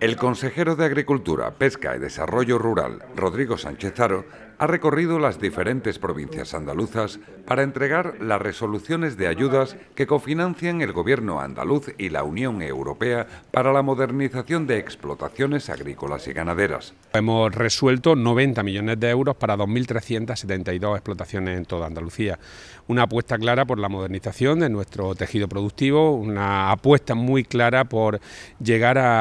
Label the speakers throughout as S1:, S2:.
S1: El consejero de Agricultura, Pesca y Desarrollo Rural, Rodrigo Sánchez Zaro, ha recorrido las diferentes provincias andaluzas para entregar las resoluciones de ayudas que cofinancian el Gobierno andaluz y la Unión Europea para la modernización de
S2: explotaciones agrícolas y ganaderas. Hemos resuelto 90 millones de euros para 2.372 explotaciones en toda Andalucía. Una apuesta clara por la modernización de nuestro tejido productivo, una apuesta muy clara por llegar a,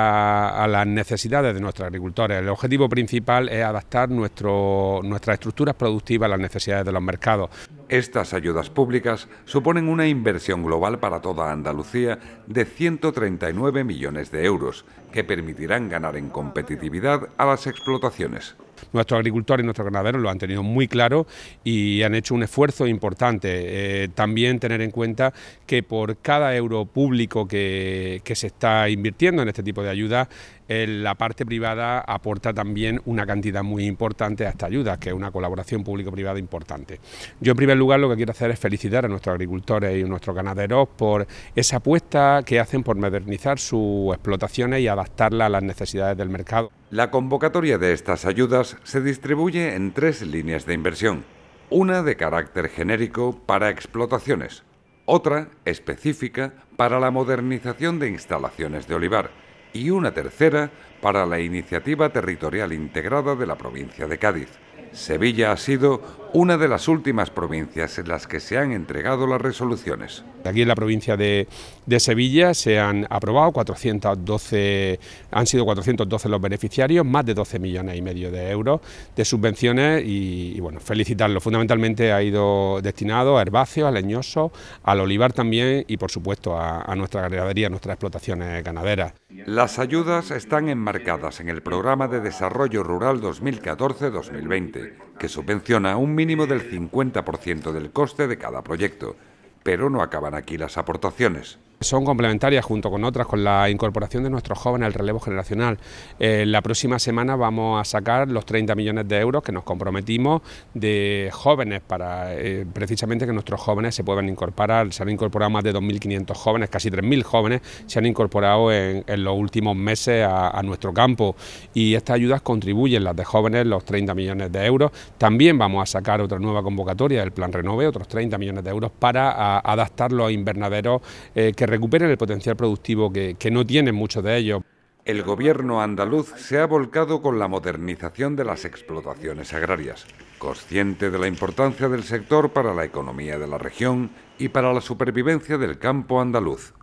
S2: las necesidades de nuestros agricultores. El objetivo principal es adaptar nuestro, nuestro estructura estructuras productivas, las necesidades de los mercados. Estas ayudas públicas suponen una inversión
S1: global para toda Andalucía de 139 millones de euros, que
S2: permitirán ganar en
S1: competitividad
S2: a las explotaciones. Nuestros agricultores y nuestros ganaderos lo han tenido muy claro y han hecho un esfuerzo importante. Eh, también tener en cuenta que por cada euro público que, se está invirtiendo en este tipo de ayuda, eh, la parte privada aporta también una cantidad muy importante a esta ayuda, que es una colaboración público-privada importante. Yo primer lugar, lo que quiero hacer es felicitar a nuestros agricultores y a nuestros ganaderos por esa apuesta que hacen por modernizar sus explotaciones y adaptarlas a las necesidades del mercado.
S1: La convocatoria de estas ayudas se
S2: distribuye en tres líneas
S1: de inversión. Una de carácter genérico para explotaciones, otra específica para la modernización de instalaciones de olivar y una tercera para la iniciativa territorial integrada de la provincia de Cádiz. Sevilla ha
S2: sido una de las últimas provincias en las que se han entregado las resoluciones. Aquí en la provincia de, Sevilla se han aprobado 412, han sido 412 los beneficiarios, más de 12 millones y medio de euros de subvenciones y, bueno, felicitarlo. Fundamentalmente ha ido destinado a herbáceos, a leñoso, al olivar también y por supuesto a, a nuestra ganadería, a nuestras explotaciones ganaderas. Las ayudas están
S1: enmarcadas en el Programa de Desarrollo Rural 2014-2020 que subvenciona un mínimo del 50% del coste de cada proyecto, pero no acaban aquí
S2: las aportaciones. Son complementarias junto con otras, con la incorporación de nuestros jóvenes al relevo generacional. Eh, la próxima semana vamos a sacar los 30 millones de euros que nos comprometimos de jóvenes para eh, precisamente que nuestros jóvenes se puedan incorporar. Se han incorporado más de 2.500 jóvenes, casi 3.000 jóvenes se han incorporado en, los últimos meses a, nuestro campo y estas ayudas contribuyen, las de jóvenes, los 30 millones de euros. También vamos a sacar otra nueva convocatoria del Plan Renove, otros 30 millones de euros para adaptar los invernaderos eh, que recuperen el potencial productivo que, que no tienen muchos de ellos.
S1: El gobierno andaluz se ha volcado con la modernización de las explotaciones agrarias, consciente de la importancia del sector para la economía de la región y para la supervivencia del campo andaluz.